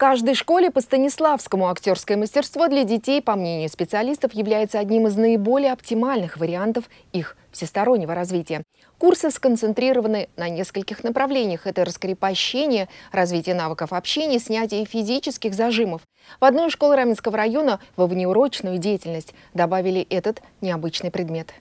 каждой школе по Станиславскому актерское мастерство для детей, по мнению специалистов, является одним из наиболее оптимальных вариантов их всестороннего развития. Курсы сконцентрированы на нескольких направлениях. Это раскрепощение, развитие навыков общения, снятие физических зажимов. В одной из школ Раменского района во внеурочную деятельность добавили этот необычный предмет.